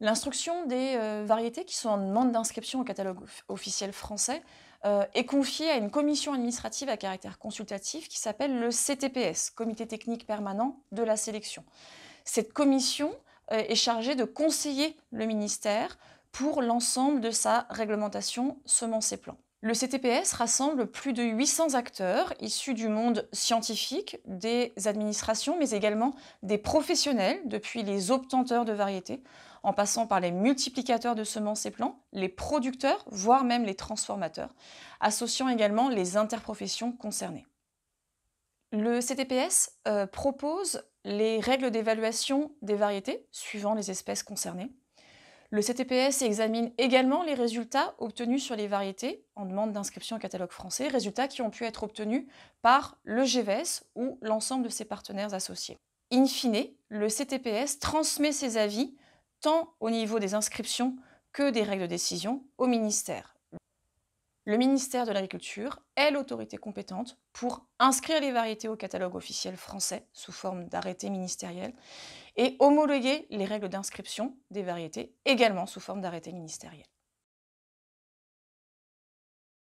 L'instruction des euh, variétés qui sont en demande d'inscription au catalogue officiel français euh, est confiée à une commission administrative à caractère consultatif qui s'appelle le CTPS, Comité technique permanent de la sélection. Cette commission euh, est chargée de conseiller le ministère pour l'ensemble de sa réglementation semences et plans. Le CTPS rassemble plus de 800 acteurs issus du monde scientifique, des administrations, mais également des professionnels, depuis les obtenteurs de variétés, en passant par les multiplicateurs de semences et plants, les producteurs, voire même les transformateurs, associant également les interprofessions concernées. Le CTPS euh, propose les règles d'évaluation des variétés suivant les espèces concernées le CTPS examine également les résultats obtenus sur les variétés en demande d'inscription au catalogue français, résultats qui ont pu être obtenus par le GVS ou l'ensemble de ses partenaires associés. In fine, le CTPS transmet ses avis tant au niveau des inscriptions que des règles de décision au ministère le ministère de l'Agriculture est l'autorité compétente pour inscrire les variétés au catalogue officiel français sous forme d'arrêté ministériel et homologuer les règles d'inscription des variétés également sous forme d'arrêté ministériel.